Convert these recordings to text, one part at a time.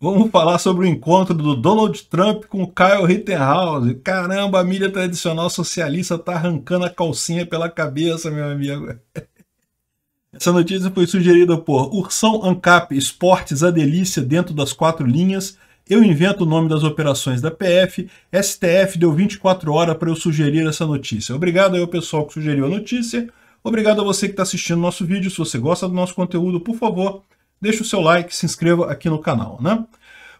Vamos falar sobre o encontro do Donald Trump com Kyle Rittenhouse. Caramba, a mídia tradicional socialista tá arrancando a calcinha pela cabeça, meu amigo. Essa notícia foi sugerida por Ursão Ancap Esportes, a delícia dentro das quatro linhas. Eu invento o nome das operações da PF. STF deu 24 horas para eu sugerir essa notícia. Obrigado aí ao pessoal que sugeriu a notícia. Obrigado a você que está assistindo nosso vídeo. Se você gosta do nosso conteúdo, por favor, deixe o seu like, se inscreva aqui no canal, né?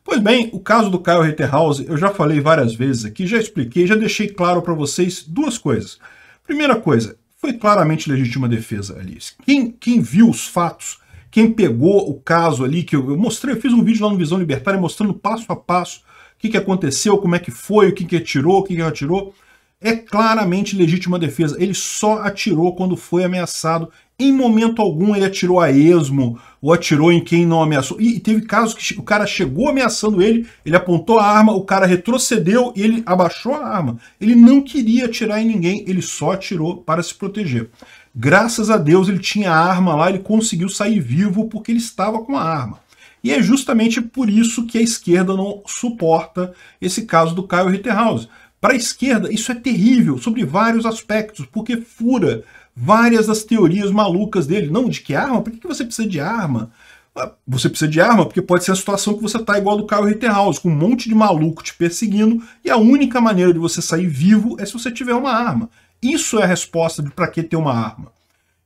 Pois bem, o caso do Kyle Rittenhouse, eu já falei várias vezes aqui, já expliquei, já deixei claro para vocês duas coisas. Primeira coisa, foi claramente legítima defesa ali. Quem, quem viu os fatos, quem pegou o caso ali, que eu, eu mostrei, eu fiz um vídeo lá no Visão Libertária mostrando passo a passo o que, que aconteceu, como é que foi, o que, que atirou, o que, que atirou. É claramente legítima defesa. Ele só atirou quando foi ameaçado em momento algum ele atirou a esmo ou atirou em quem não ameaçou. E teve casos que o cara chegou ameaçando ele, ele apontou a arma, o cara retrocedeu e ele abaixou a arma. Ele não queria atirar em ninguém, ele só atirou para se proteger. Graças a Deus ele tinha a arma lá, ele conseguiu sair vivo porque ele estava com a arma. E é justamente por isso que a esquerda não suporta esse caso do Kyle Rittenhouse. Para a esquerda, isso é terrível sobre vários aspectos, porque fura várias das teorias malucas dele. Não, de que arma? Por que você precisa de arma? Ah, você precisa de arma porque pode ser a situação que você tá igual do Kyle Ritterhouse, com um monte de maluco te perseguindo, e a única maneira de você sair vivo é se você tiver uma arma. Isso é a resposta de para que ter uma arma.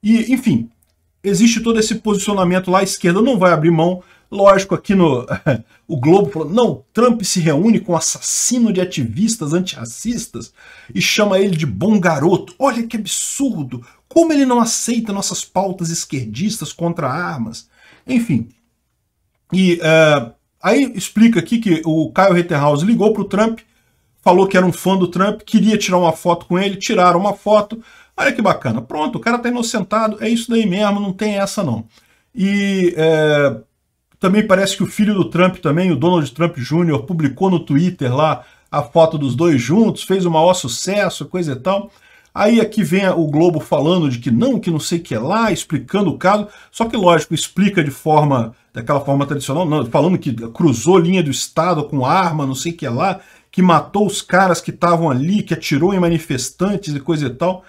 E, enfim, existe todo esse posicionamento lá, a esquerda não vai abrir mão. Lógico, aqui no o Globo falou, não, Trump se reúne com um assassino de ativistas antirracistas e chama ele de bom garoto. Olha que absurdo! como ele não aceita nossas pautas esquerdistas contra armas, enfim. E uh, aí explica aqui que o Caio Reiterhaus ligou para o Trump, falou que era um fã do Trump, queria tirar uma foto com ele, tiraram uma foto. Olha que bacana, pronto, o cara tá inocentado, é isso daí mesmo, não tem essa não. E uh, também parece que o filho do Trump também, o Donald Trump Jr., publicou no Twitter lá a foto dos dois juntos, fez o maior sucesso, coisa e tal. Aí aqui vem o Globo falando de que não, que não sei o que é lá, explicando o caso. Só que, lógico, explica de forma, daquela forma tradicional, não, falando que cruzou linha do Estado com arma, não sei o que é lá, que matou os caras que estavam ali, que atirou em manifestantes e coisa e tal.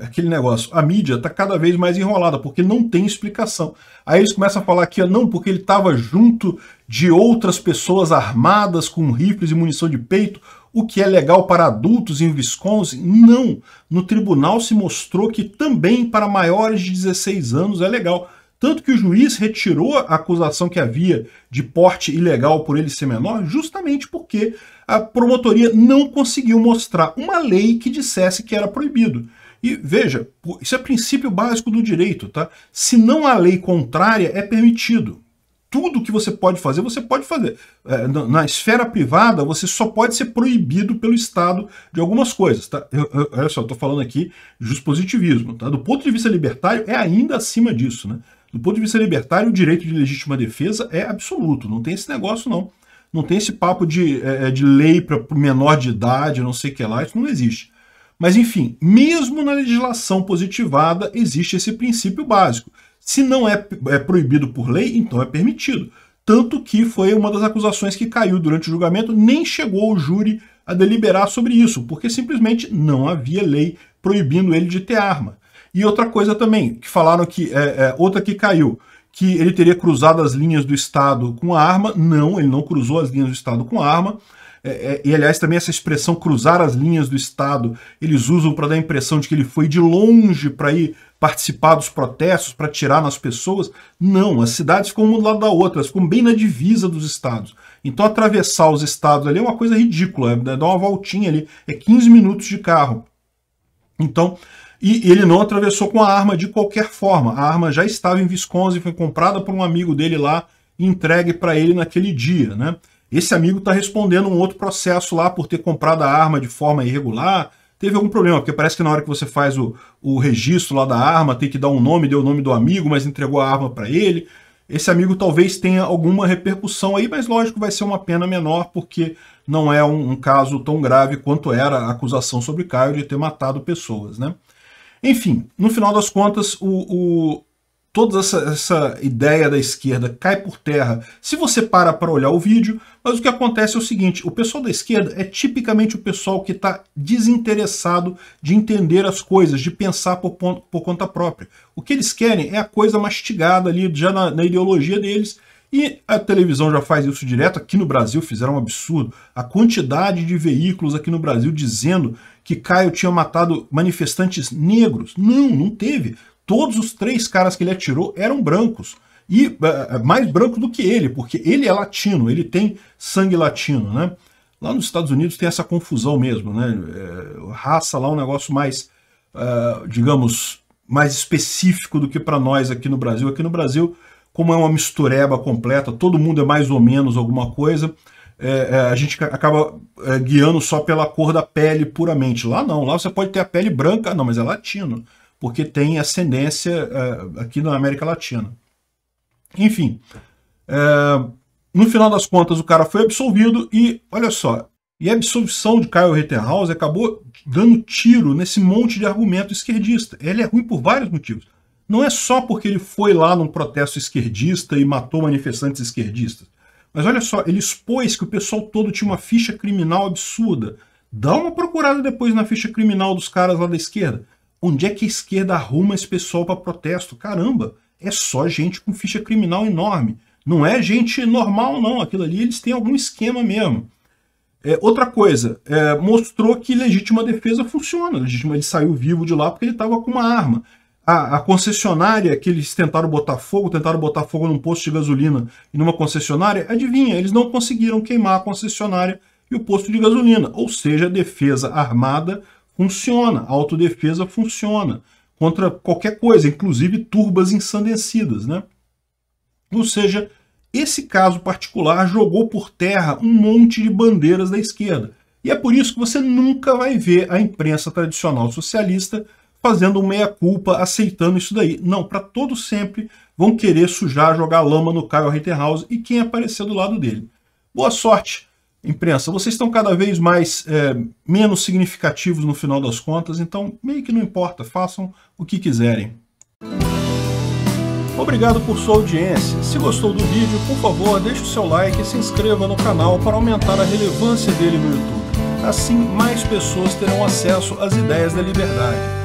Aquele negócio. A mídia está cada vez mais enrolada, porque não tem explicação. Aí eles começam a falar que ah, não, porque ele estava junto de outras pessoas armadas com rifles e munição de peito o que é legal para adultos em Wisconsin? Não. No tribunal se mostrou que também para maiores de 16 anos é legal. Tanto que o juiz retirou a acusação que havia de porte ilegal por ele ser menor, justamente porque a promotoria não conseguiu mostrar uma lei que dissesse que era proibido. E veja, isso é princípio básico do direito, tá? Se não há lei contrária, é permitido tudo que você pode fazer, você pode fazer. É, na, na, esfera privada, você só pode ser proibido pelo Estado de algumas coisas. Tá? Eu, eu, olha só, estou falando aqui positivismo. Tá? Do ponto de vista libertário, é ainda acima disso. Né? Do ponto de vista libertário, o direito de legítima defesa é absoluto. Não tem esse negócio, não. Não tem esse papo de, é, é de lei para menor de idade, não sei o que lá. Isso não existe. Mas, enfim, mesmo na legislação positivada, existe esse princípio básico se não é, é proibido por lei, então é permitido. Tanto que foi uma das acusações que caiu durante o julgamento, nem chegou o júri a deliberar sobre isso, porque simplesmente não havia lei proibindo ele de ter arma. E outra coisa também, que falaram que. É, é, outra que caiu, que ele teria cruzado as linhas do Estado com a arma. Não, ele não cruzou as linhas do Estado com a arma. É, é, e aliás também essa expressão cruzar as linhas do Estado, eles usam para dar a impressão de que ele foi de longe para ir participar dos protestos, para tirar nas pessoas. Não, as cidades ficam uma do lado da outra, elas ficam bem na divisa dos estados. Então atravessar os estados ali é uma coisa ridícula, é, é dar uma voltinha ali, é 15 minutos de carro. Então, e ele não atravessou com a arma de qualquer forma. A arma já estava em Wisconsin, foi comprada por um amigo dele lá e entregue para ele naquele dia, né? Esse amigo está respondendo um outro processo lá por ter comprado a arma de forma irregular. Teve algum problema, porque parece que na hora que você faz o, o registro lá da arma, tem que dar um nome, deu o nome do amigo, mas entregou a arma para ele. Esse amigo talvez tenha alguma repercussão aí, mas lógico vai ser uma pena menor, porque não é um, um caso tão grave quanto era a acusação sobre Caio de ter matado pessoas, né? Enfim, no final das contas, o, o, toda essa, essa, ideia da esquerda cai por terra se você para para olhar o vídeo, mas o que acontece é o seguinte, o pessoal da esquerda é tipicamente o pessoal que está desinteressado de entender as coisas, de pensar por, por, conta própria. O que eles querem é a coisa mastigada ali já na, na ideologia deles, e a televisão já faz isso direto, aqui no Brasil fizeram um absurdo. A quantidade de veículos aqui no Brasil dizendo que Caio tinha matado manifestantes negros. Não, não teve todos os três caras que ele atirou eram brancos. E uh, mais branco do que ele, porque ele é latino, ele tem sangue latino, né? Lá nos Estados Unidos tem essa confusão mesmo, né? É, raça lá é um negócio mais, uh, digamos, mais específico do que para nós aqui no Brasil. Aqui no Brasil, como é uma mistureba completa, todo mundo é mais ou menos alguma coisa, é, é, a gente acaba guiando só pela cor da pele puramente. Lá não, lá você pode ter a pele branca, não, mas é latino porque tem ascendência uh, aqui na América Latina. Enfim, uh, no final das contas, o cara foi absolvido e, olha só, e a absolvição de Kyle Rittenhouse acabou dando tiro nesse monte de argumento esquerdista. Ele é ruim por vários motivos. Não é só porque ele foi lá num protesto esquerdista e matou manifestantes esquerdistas. Mas olha só, ele expôs que o pessoal todo tinha uma ficha criminal absurda. Dá uma procurada depois na ficha criminal dos caras lá da esquerda. Onde é que a esquerda arruma esse pessoal para protesto? Caramba, é só gente com ficha criminal enorme. Não é gente normal, não. Aquilo ali eles têm algum esquema mesmo. É, outra coisa, é, mostrou que legítima defesa funciona. Legítima, ele saiu vivo de lá porque ele estava com uma arma. A, a, concessionária que eles tentaram botar fogo, tentaram botar fogo num posto de gasolina e numa concessionária, adivinha, eles não conseguiram queimar a concessionária e o posto de gasolina. Ou seja, a defesa armada Funciona, a autodefesa funciona contra qualquer coisa, inclusive turbas ensandecidas, né? Ou seja, esse caso particular jogou por terra um monte de bandeiras da esquerda. E é por isso que você nunca vai ver a imprensa tradicional socialista fazendo meia-culpa, aceitando isso daí. Não, para todo sempre vão querer sujar, jogar lama no Caio Reiterhaus e quem aparecer do lado dele. Boa sorte! imprensa, vocês estão cada vez mais é, menos significativos no final das contas, então meio que não importa, façam o que quiserem. Obrigado por sua audiência. Se gostou do vídeo, por favor, deixe o seu like e se inscreva no canal para aumentar a relevância dele no YouTube. Assim, mais pessoas terão acesso às ideias da liberdade